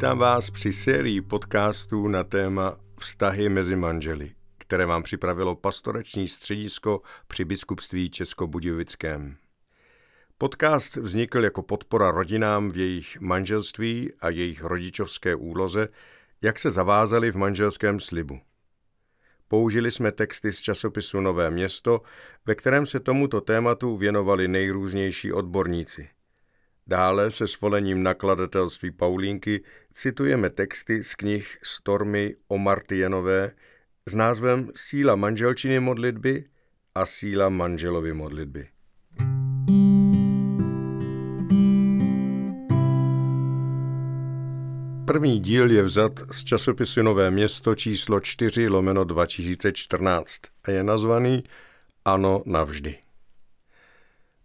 Vítám vás při sérii podcastů na téma Vztahy mezi manželi, které vám připravilo pastorační středisko při biskupství Českobudějovickém. Podcast vznikl jako podpora rodinám v jejich manželství a jejich rodičovské úloze, jak se zavázali v manželském slibu. Použili jsme texty z časopisu Nové město, ve kterém se tomuto tématu věnovali nejrůznější odborníci – Dále se svolením nakladatelství Paulínky citujeme texty z knih Stormy o Martienové s názvem Síla manželčiny modlitby a síla manželovy modlitby. První díl je vzat z časopisu Nové město číslo 4 lomeno 2014 a je nazvaný Ano navždy.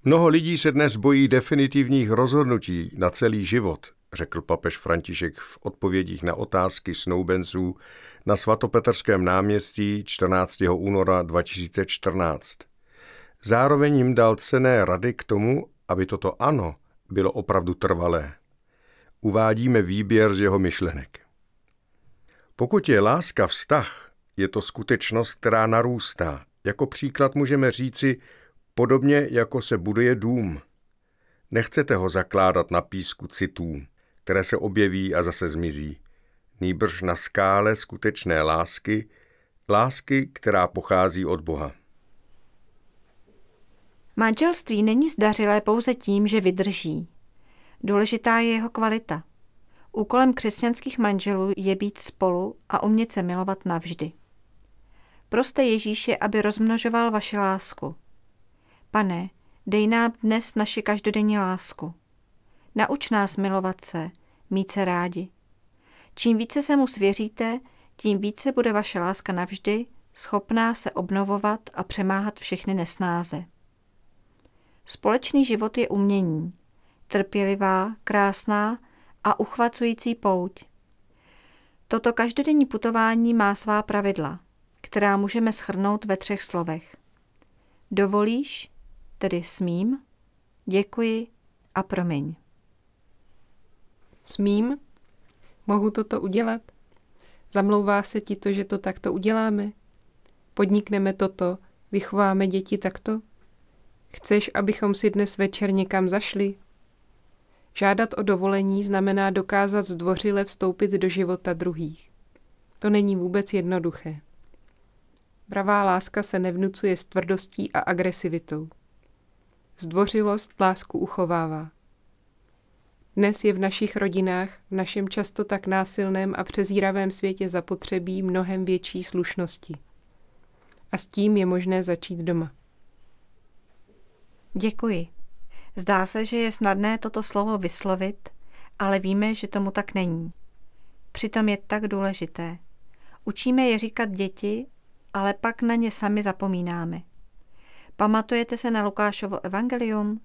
Mnoho lidí se dnes bojí definitivních rozhodnutí na celý život, řekl papež František v odpovědích na otázky snoubenců na svatopetrském náměstí 14. února 2014. Zároveň jim dal cené rady k tomu, aby toto ano bylo opravdu trvalé. Uvádíme výběr z jeho myšlenek. Pokud je láska vztah, je to skutečnost, která narůstá. Jako příklad můžeme říci, Podobně jako se buduje dům. Nechcete ho zakládat na písku citů, které se objeví a zase zmizí. Nýbrž na skále skutečné lásky, lásky, která pochází od Boha. Manželství není zdařilé pouze tím, že vydrží. Důležitá je jeho kvalita. Úkolem křesťanských manželů je být spolu a umět se milovat navždy. Proste Ježíše, aby rozmnožoval vaši lásku – Pane, dej nám dnes naši každodenní lásku. Nauč nás milovat se, mít se rádi. Čím více se mu svěříte, tím více bude vaše láska navždy schopná se obnovovat a přemáhat všechny nesnáze. Společný život je umění, trpělivá, krásná a uchvacující pouť. Toto každodenní putování má svá pravidla, která můžeme schrnout ve třech slovech. Dovolíš, tedy smím, děkuji a promiň. Smím? Mohu toto udělat? Zamlouvá se ti to, že to takto uděláme? Podnikneme toto, vychováme děti takto? Chceš, abychom si dnes večer někam zašli? Žádat o dovolení znamená dokázat zdvořile vstoupit do života druhých. To není vůbec jednoduché. Pravá láska se nevnucuje s tvrdostí a agresivitou zdvořilost lásku uchovává. Dnes je v našich rodinách, v našem často tak násilném a přezíravém světě zapotřebí mnohem větší slušnosti. A s tím je možné začít doma. Děkuji. Zdá se, že je snadné toto slovo vyslovit, ale víme, že tomu tak není. Přitom je tak důležité. Učíme je říkat děti, ale pak na ně sami zapomínáme. Pamatujete se na Lukášovo evangelium?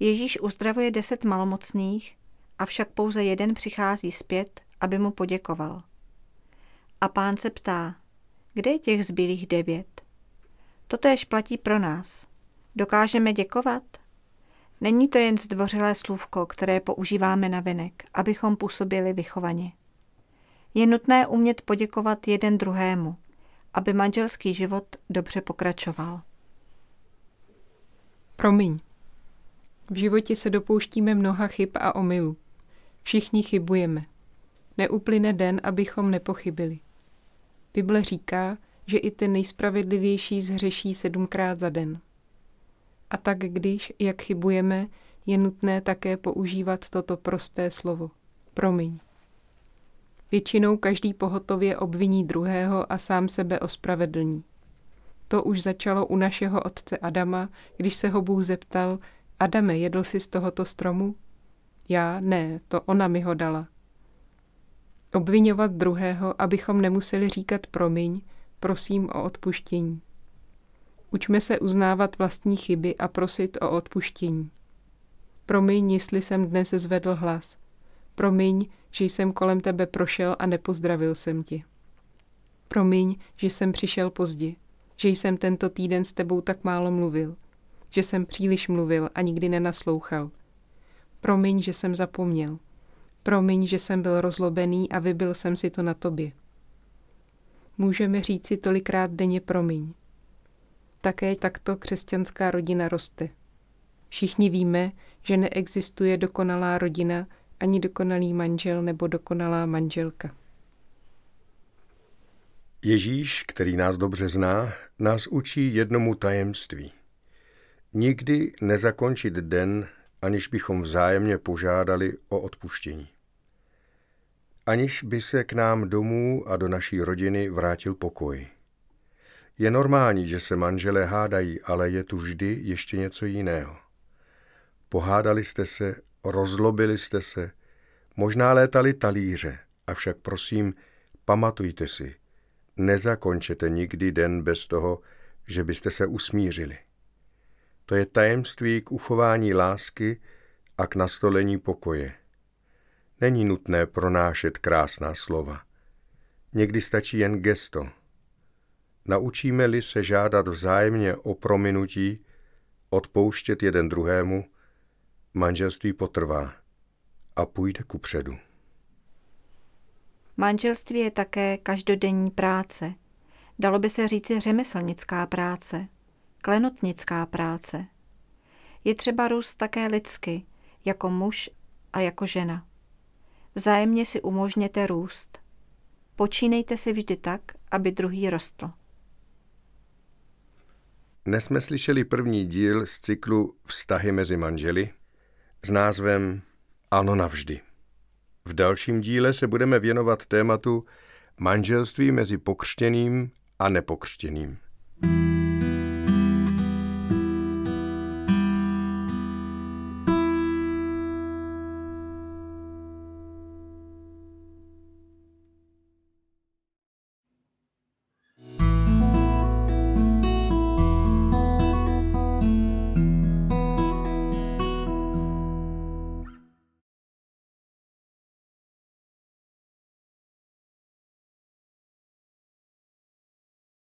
Ježíš uzdravuje deset malomocných, avšak pouze jeden přichází zpět, aby mu poděkoval. A pán se ptá, kde je těch zbylých devět? Totéž platí pro nás. Dokážeme děkovat? Není to jen zdvořilé slůvko, které používáme na venek, abychom působili vychovaně. Je nutné umět poděkovat jeden druhému, aby manželský život dobře pokračoval. Promiň. V životě se dopouštíme mnoha chyb a omylů. Všichni chybujeme. Neuplyne den, abychom nepochybili. Bible říká, že i ten nejspravedlivější zhřeší sedmkrát za den. A tak když, jak chybujeme, je nutné také používat toto prosté slovo. Promiň. Většinou každý pohotově obviní druhého a sám sebe ospravedlní. To už začalo u našeho otce Adama, když se ho Bůh zeptal, Adame, jedl jsi z tohoto stromu? Já ne, to ona mi ho dala. Obvinovat druhého, abychom nemuseli říkat promiň, prosím o odpuštění. Učme se uznávat vlastní chyby a prosit o odpuštění. Promiň, jestli jsem dnes zvedl hlas. Promiň, že jsem kolem tebe prošel a nepozdravil jsem ti. Promiň, že jsem přišel pozdě že jsem tento týden s tebou tak málo mluvil, že jsem příliš mluvil a nikdy nenaslouchal. Promiň, že jsem zapomněl. Promiň, že jsem byl rozlobený a vybil jsem si to na tobě. Můžeme říci tolikrát denně promiň. Také takto křesťanská rodina roste. Všichni víme, že neexistuje dokonalá rodina, ani dokonalý manžel nebo dokonalá manželka. Ježíš, který nás dobře zná, nás učí jednomu tajemství. Nikdy nezakončit den, aniž bychom vzájemně požádali o odpuštění. Aniž by se k nám domů a do naší rodiny vrátil pokoj. Je normální, že se manželé hádají, ale je tu vždy ještě něco jiného. Pohádali jste se, rozlobili jste se, možná létali talíře, avšak prosím, pamatujte si – nezakončete nikdy den bez toho, že byste se usmířili. To je tajemství k uchování lásky a k nastolení pokoje. Není nutné pronášet krásná slova. Někdy stačí jen gesto. Naučíme-li se žádat vzájemně o prominutí, odpouštět jeden druhému, manželství potrvá a půjde ku předu. Manželství je také každodenní práce. Dalo by se říci řemeslnická práce, klenotnická práce. Je třeba růst také lidsky, jako muž a jako žena. Vzájemně si umožněte růst. Počínejte si vždy tak, aby druhý rostl. Dnes jsme slyšeli první díl z cyklu Vztahy mezi manželi s názvem Ano navždy. V dalším díle se budeme věnovat tématu manželství mezi pokřtěným a nepokřtěným. Mm.